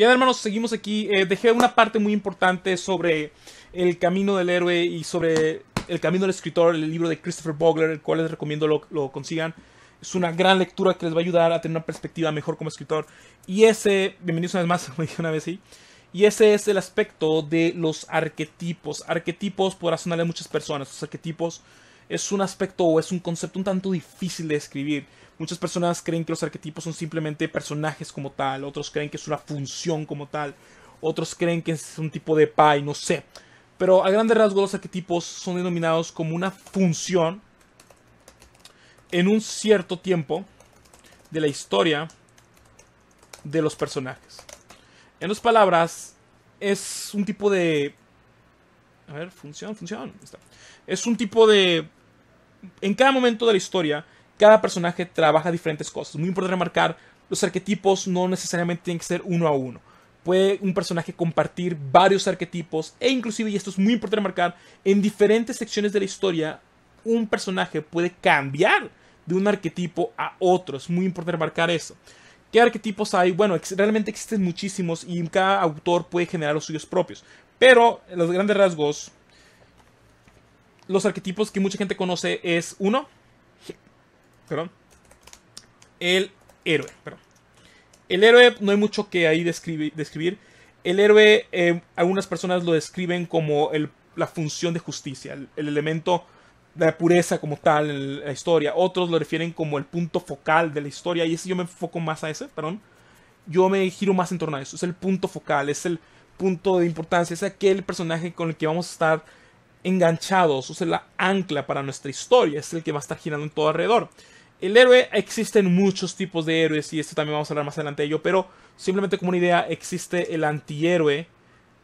Bien, hermanos, seguimos aquí. Eh, dejé una parte muy importante sobre el camino del héroe y sobre el camino del escritor, el libro de Christopher Bogler, el cual les recomiendo lo, lo consigan. Es una gran lectura que les va a ayudar a tener una perspectiva mejor como escritor. Y ese, bienvenidos una vez más, como dije una vez, sí. Y ese es el aspecto de los arquetipos. Arquetipos por sonarle a muchas personas. Los arquetipos es un aspecto o es un concepto un tanto difícil de escribir. Muchas personas creen que los arquetipos son simplemente personajes como tal, otros creen que es una función como tal, otros creen que es un tipo de pie, no sé. Pero a grandes rasgos los arquetipos son denominados como una función en un cierto tiempo de la historia de los personajes. En dos palabras, es un tipo de... A ver, función, función. Está. Es un tipo de... En cada momento de la historia cada personaje trabaja diferentes cosas. Muy importante remarcar, los arquetipos no necesariamente tienen que ser uno a uno. Puede un personaje compartir varios arquetipos e inclusive, y esto es muy importante remarcar, en diferentes secciones de la historia un personaje puede cambiar de un arquetipo a otro. Es muy importante remarcar eso. ¿Qué arquetipos hay? Bueno, realmente existen muchísimos y cada autor puede generar los suyos propios. Pero, los grandes rasgos, los arquetipos que mucha gente conoce es uno, perdón, el héroe, perdón. El héroe, no hay mucho que ahí describir. describir. El héroe, em, algunas personas lo describen como la función de justicia, el, elemento de pureza como tal en la historia. Otros lo refieren como el punto focal de la historia. Y ese yo me enfoco más a ese, perdón. Yo me giro más en torno a eso. Es el punto focal, es el punto de importancia, es aquel personaje con el que vamos a estar enganchados, Es la ancla para nuestra historia, es el que va a estar girando en todo alrededor. El héroe, existen muchos tipos de héroes y esto también vamos a hablar más adelante de ello, pero simplemente como una idea existe el antihéroe,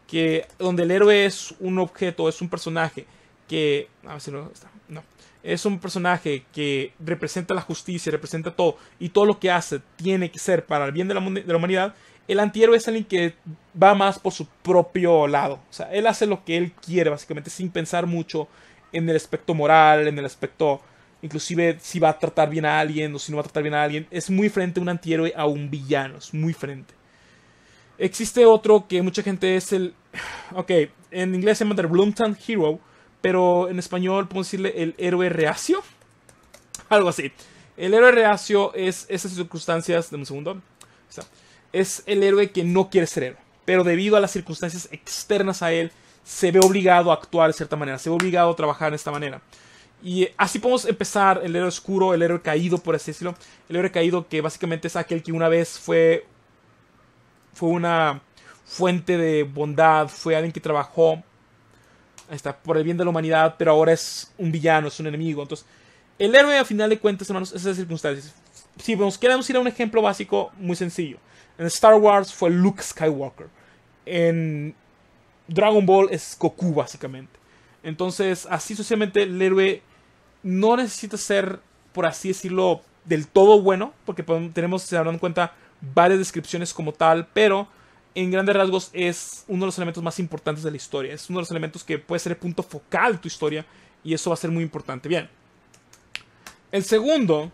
que donde el héroe es un objeto, es un personaje que... A ver si no está. No. Es un personaje que representa la justicia, representa todo y todo lo que hace tiene que ser para el bien de la, de la humanidad. El antihéroe es alguien que va más por su propio lado. O sea, él hace lo que él quiere, básicamente, sin pensar mucho en el aspecto moral, en el aspecto inclusive si va a tratar bien a alguien o si no va a tratar bien a alguien. Es muy frente un antihéroe a un villano, es muy frente. Existe otro que mucha gente es el... Ok, en inglés se llama The Bloomtown Hero, pero en español podemos decirle el héroe reacio. Algo así. El héroe reacio es esas circunstancias... de un segundo. Es el héroe que no quiere ser héroe, pero debido a las circunstancias externas a él, se ve obligado a actuar de cierta manera, se ve obligado a trabajar de esta manera. Y eh, así podemos empezar el héroe oscuro, el héroe caído, por así decirlo. El héroe caído que básicamente es aquel que una vez fue, fue una fuente de bondad, fue alguien que trabajó por el bien de la humanidad, pero ahora es un villano, es un enemigo. Entonces, el héroe a final de cuentas, hermanos, es esas circunstancias. Si nos queremos ir a un ejemplo básico, muy sencillo. En Star Wars fue Luke Skywalker. En Dragon Ball es Goku, básicamente. Entonces, así socialmente el héroe no necesita ser, por así decirlo, del todo bueno, porque tenemos, se en cuenta, varias descripciones como tal, pero en grandes rasgos es uno de los elementos más importantes de la historia. Es uno de los elementos que puede ser el punto focal de tu historia y eso va a ser muy importante. Bien. El segundo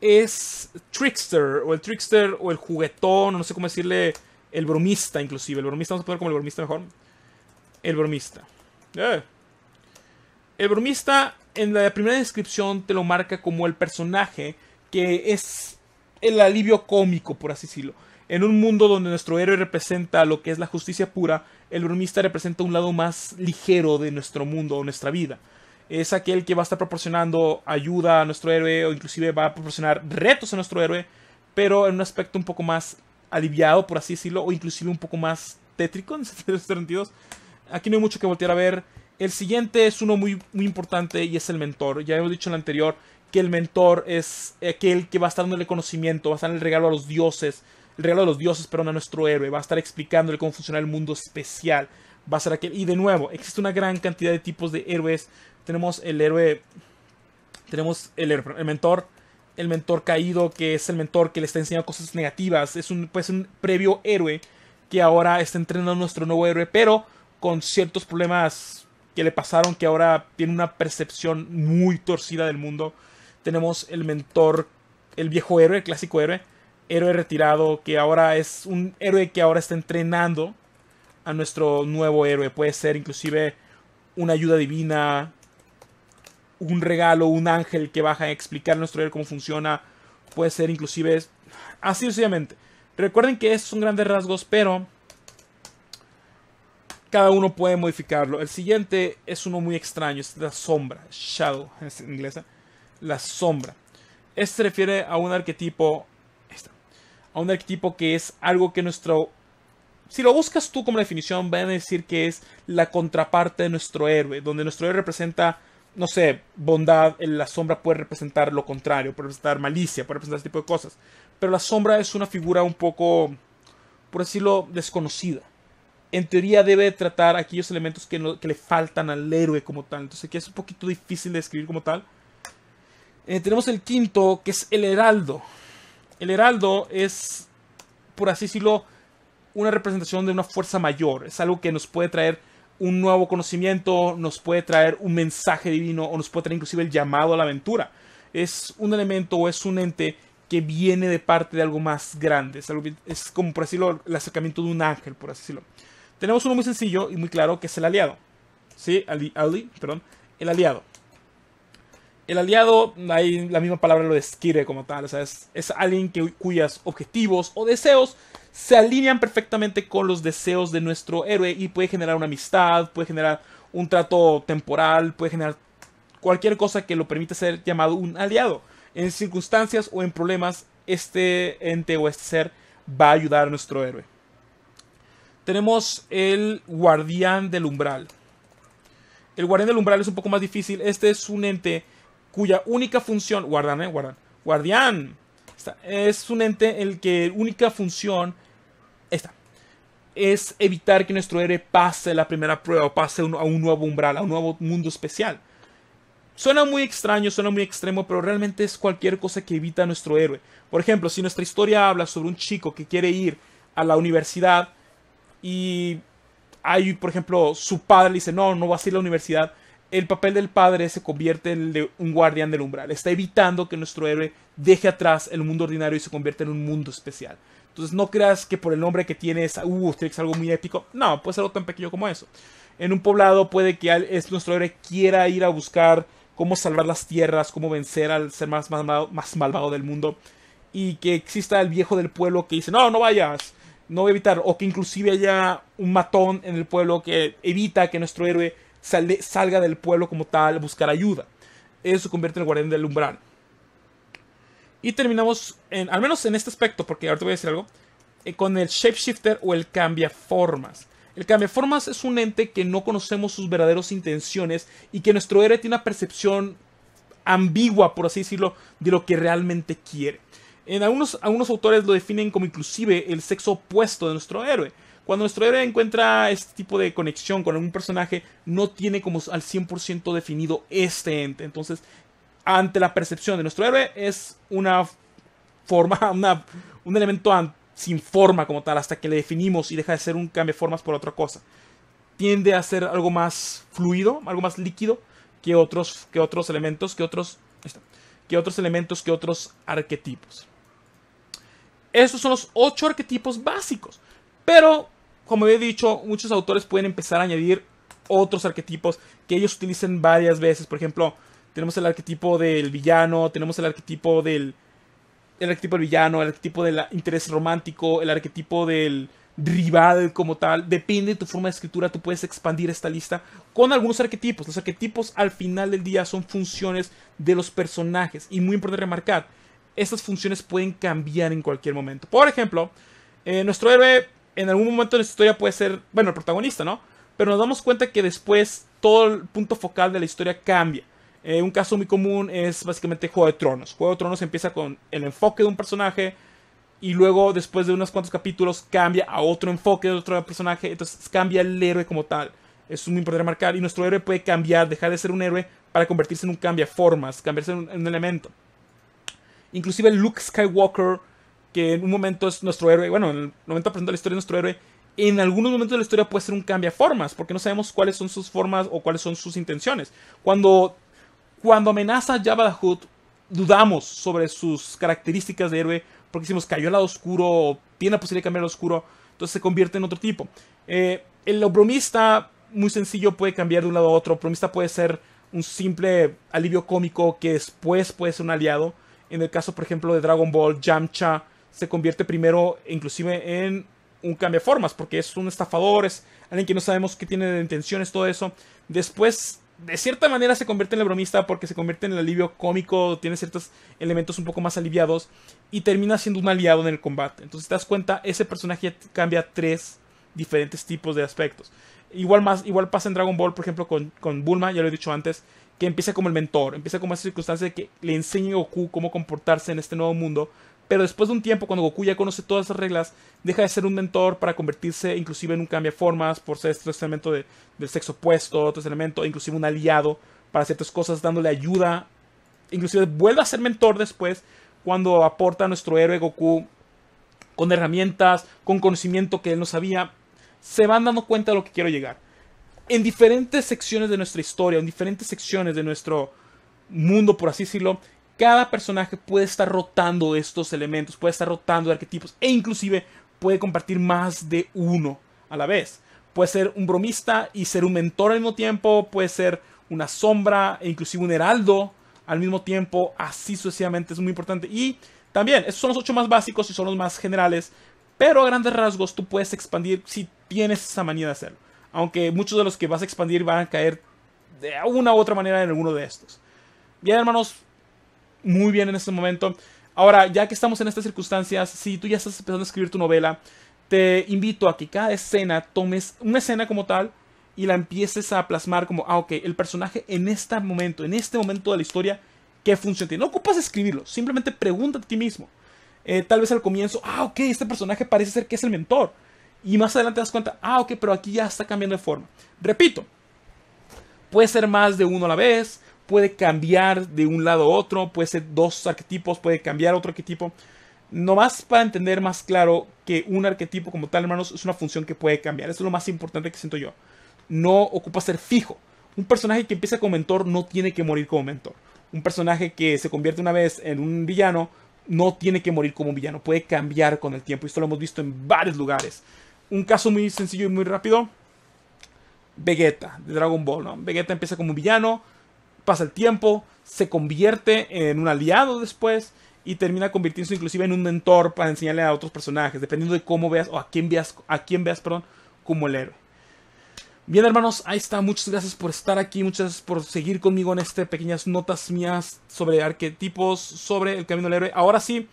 es Trickster o el Trickster o el juguetón, o no sé cómo decirle, el bromista inclusive. El bromista, vamos a poner como el bromista mejor. El bromista. Eh. El bromista en la primera descripción te lo marca como el personaje que es el alivio cómico, por así decirlo. En un mundo donde nuestro héroe representa lo que es la justicia pura, el bromista representa un lado más ligero de nuestro mundo o nuestra vida. Es aquel que va a estar proporcionando ayuda a nuestro héroe o inclusive va a proporcionar retos a nuestro héroe, pero en un aspecto un poco más aliviado, por así decirlo, o inclusive un poco más tétrico en este sentidos. Aquí no hay mucho que voltear a ver el siguiente es uno muy, muy importante y es el mentor. Ya hemos dicho en el anterior que el mentor es aquel que va a estar dándole conocimiento, va a estar en el regalo a los dioses, el regalo de los dioses, perdón, a nuestro héroe, va a estar explicándole cómo funciona el mundo especial. Va a ser aquel. Y de nuevo, existe una gran cantidad de tipos de héroes. Tenemos el héroe. Tenemos el, mentor. El mentor caído, que es el mentor que le está enseñando cosas negativas. Es un, pues, un previo héroe que ahora está entrenando a nuestro nuevo héroe, pero con ciertos problemas que le pasaron que ahora tiene una percepción muy torcida del mundo. Tenemos el mentor, el viejo héroe, el clásico héroe, héroe retirado, que ahora es un héroe que ahora está entrenando a nuestro nuevo héroe. Puede ser inclusive una ayuda divina, un regalo, un ángel que baja a explicar a nuestro héroe cómo funciona. Puede ser inclusive... Así sencillamente. Recuerden que esos son grandes rasgos, pero cada uno puede modificarlo. El siguiente es uno muy extraño, es la sombra, shadow en inglesa, la sombra. Este se refiere a un arquetipo, a un arquetipo que es algo que nuestro si lo buscas tú como definición, van a decir que es la contraparte de nuestro héroe, donde nuestro héroe representa, no sé, bondad, la sombra puede representar lo contrario, puede representar malicia, puede representar ese tipo de cosas. Pero la sombra es una figura un poco, por decirlo, desconocida en teoría debe tratar aquellos elementos que, le faltan al héroe como tal. Entonces aquí es un poquito difícil de describir como tal. Eh, tenemos el quinto, que es el heraldo. El heraldo es, por así decirlo, una representación de una fuerza mayor. Es algo que nos puede traer un nuevo conocimiento, nos puede traer un mensaje divino o nos puede traer inclusive el llamado a la aventura. Es un elemento o es un ente que viene de parte de algo más grande. Es, es como, por así decirlo, el acercamiento de un ángel, por así decirlo. Tenemos uno muy sencillo y muy claro que es el aliado. ¿Sí? Ali, perdón. El aliado. El aliado, ahí la misma palabra lo describe como tal. O sea, es, alguien que, cuyos objetivos o deseos se alinean perfectamente con los deseos de nuestro héroe y puede generar una amistad, puede generar un trato temporal, puede generar cualquier cosa que lo permita ser llamado un aliado. En circunstancias o en problemas, este ente o este ser va a ayudar a nuestro héroe. Tenemos el Guardián del Umbral. El Guardián del Umbral es un poco más difícil. Este es un ente cuya única función... Guardan, eh, guardián. es un ente el que única función... Esta. Es evitar que nuestro héroe pase la primera prueba o pase a un nuevo umbral, a un nuevo mundo especial. Suena muy extraño, suena muy extremo, pero realmente es cualquier cosa que evita a nuestro héroe. Por ejemplo, si nuestra historia habla sobre un chico que quiere ir a la universidad, y hay, por ejemplo, su padre le dice, no, no vas a ir a la universidad, el papel del padre se convierte en de un guardián del umbral. Está evitando que nuestro héroe deje atrás el mundo ordinario y se convierta en un mundo especial. Entonces no creas que por el nombre que tienes, uh, tiene que algo muy épico. No, puede ser algo tan pequeño como eso. En un poblado puede que nuestro héroe quiera ir a buscar cómo salvar las tierras, cómo vencer al ser más, más malvado del mundo. Y que exista el viejo del pueblo que dice, no, no vayas no a evitar, o que inclusive haya un matón en el pueblo que evita que nuestro héroe salga del pueblo como tal a buscar ayuda. Eso convierte en el guardián del umbral. Y terminamos, en, al menos en este aspecto, porque ahorita voy a decir algo, eh, con el shapeshifter o el cambiaformas. El cambiaformas es un ente que no conocemos sus verdaderas intenciones y que nuestro héroe tiene una percepción ambigua, por así decirlo, de lo que realmente quiere. En algunos, autores lo definen como inclusive el sexo opuesto de nuestro héroe. Cuando nuestro héroe encuentra este tipo de conexión con algún personaje, no tiene como al 100% definido este ente. Entonces, ante la percepción de nuestro héroe, es una forma, un elemento sin forma como tal, hasta que le definimos y deja de ser un cambio de formas por otra cosa. Tiende a ser algo más fluido, algo más líquido que otros, que otros elementos, que otros, que otros elementos, que otros arquetipos. Estos son los ocho arquetipos básicos. Pero, como he dicho, muchos autores pueden empezar a añadir otros arquetipos que ellos utilicen varias veces. Por ejemplo, tenemos el arquetipo del villano, tenemos el arquetipo del. El arquetipo del villano, el arquetipo del interés romántico, el arquetipo del rival como tal. Depende de tu forma de escritura, tú puedes expandir esta lista con algunos arquetipos. Los arquetipos al final del día son funciones de los personajes. Y muy importante remarcar, esas funciones pueden cambiar en cualquier momento. Por ejemplo, eh, nuestro héroe en algún momento de la historia puede ser, bueno, el protagonista, ¿no? Pero nos damos cuenta que después todo el punto focal de la historia cambia. Eh, un caso muy común es básicamente Juego de Tronos. Juego de Tronos empieza con el enfoque de un personaje y luego después de unos cuantos capítulos cambia a otro enfoque de otro personaje. Entonces cambia el héroe como tal. es muy importante marcar. Y nuestro héroe puede cambiar, dejar de ser un héroe para convertirse en un cambia formas, cambiarse en un elemento. Inclusive Luke Skywalker, que en un momento es nuestro héroe, bueno, en el 90% de la historia es nuestro héroe, en algunos momentos de la historia puede ser un cambio formas, porque no sabemos cuáles son sus formas o cuáles son sus intenciones. Cuando, cuando amenaza Jabba the Hutt, dudamos sobre sus características de héroe, porque decimos cayó al lado oscuro, tiene la posibilidad de cambiar al oscuro, entonces se convierte en otro tipo. Eh, el bromista, muy sencillo, puede cambiar de un lado a otro. El bromista puede ser un simple alivio cómico que después puede ser un aliado. En el caso, por ejemplo, de Dragon Ball, Jamcha. se convierte primero inclusive en un cambiaformas, porque es un estafador, es alguien que no sabemos qué tiene de intenciones, todo eso. Después, de cierta manera, se convierte en el bromista porque se convierte en el alivio cómico, tiene ciertos elementos un poco más aliviados y termina siendo un aliado en el combate. Entonces, te das cuenta, ese personaje cambia tres diferentes tipos de aspectos. Igual, más, igual pasa en Dragon Ball, por ejemplo, con Bulma, ya lo he dicho antes que empieza como el mentor, empieza como esa circunstancia de que le enseñe a Goku cómo comportarse en este nuevo mundo, pero después de un tiempo, cuando Goku ya conoce todas las reglas, deja de ser un mentor para convertirse inclusive en un formas por ser este elemento del sexo opuesto, otro elemento, inclusive un aliado para ciertas cosas, dándole ayuda. Inclusive vuelve a ser mentor después, cuando aporta a nuestro héroe Goku con herramientas, con conocimiento que él no sabía. Se van dando cuenta de lo que quiero llegar en diferentes secciones de nuestra historia, en diferentes secciones de nuestro mundo, por así decirlo, cada personaje puede estar rotando estos elementos, puede estar rotando arquetipos e inclusive puede compartir más de uno a la vez. Puede ser un bromista y ser un mentor al mismo tiempo, puede ser una sombra e inclusive un heraldo al mismo tiempo, así sucesivamente es muy importante. Y también, esos son los ocho más básicos y son los más generales, pero a grandes rasgos tú puedes expandir si tienes esa manía de hacerlo. Aunque muchos de los que vas a expandir van a caer de una u otra manera en alguno de estos. Bien, hermanos, muy bien en este momento. Ahora, ya que estamos en estas circunstancias, si tú ya estás empezando a escribir tu novela, te invito a que cada escena tomes una escena como tal y la empieces a plasmar como, ah, ok, el personaje en este momento, en este momento de la historia, ¿qué función tiene? No ocupas escribirlo, simplemente pregúntate a ti mismo. Eh, tal vez al comienzo, ah, ok, este personaje parece ser que es el mentor. Y más adelante te das cuenta, ah, ok, pero aquí ya está cambiando de forma. Repito, puede ser más de uno a la vez, puede cambiar de un lado a otro, puede ser dos arquetipos, puede cambiar otro arquetipo. Nomás para entender más claro que un arquetipo como tal, hermanos, es una función que puede cambiar. Eso es lo más importante que siento yo. No ocupa ser fijo. Un personaje que empieza como mentor no tiene que morir como mentor. Un personaje que se convierte una vez en un villano no tiene que morir como un villano. Puede cambiar con el tiempo. Y esto lo hemos visto en varios lugares. Un caso muy sencillo y muy rápido. Vegeta, de Dragon Ball. ¿no? Vegeta empieza como un villano, pasa el tiempo, se convierte en un aliado después y termina convirtiéndose inclusive en un mentor para enseñarle a otros personajes, dependiendo de cómo veas o a quién veas, a quién veas, perdón, como el héroe. Bien hermanos, ahí está, muchas gracias por estar aquí, muchas gracias por seguir conmigo en este pequeñas notas mías sobre arquetipos, sobre el camino del héroe. Ahora sí,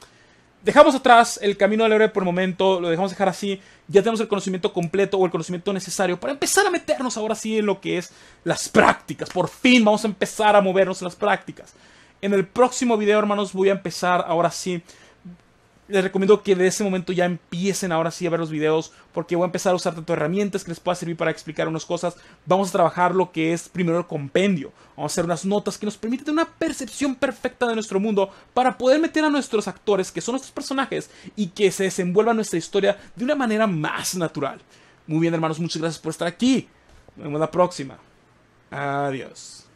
dejamos atrás el camino del héroe por el momento, lo dejamos dejar así, ya tenemos el conocimiento completo o el conocimiento necesario para empezar a meternos ahora sí en lo que es las prácticas. Por fin vamos a empezar a movernos en las prácticas. En el próximo video, hermanos, voy a empezar ahora sí les recomiendo que de ese momento ya empiecen ahora sí a ver los videos, porque voy a empezar a usar tanto herramientas que les pueda servir para explicar unas cosas. Vamos a trabajar lo que es primero el compendio. Vamos a hacer unas notas que nos permiten tener una percepción perfecta de nuestro mundo para poder meter a nuestros actores, que son nuestros personajes, y que se desenvuelva nuestra historia de una manera más natural. Muy bien, hermanos, muchas gracias por estar aquí. Nos vemos la próxima. Adiós.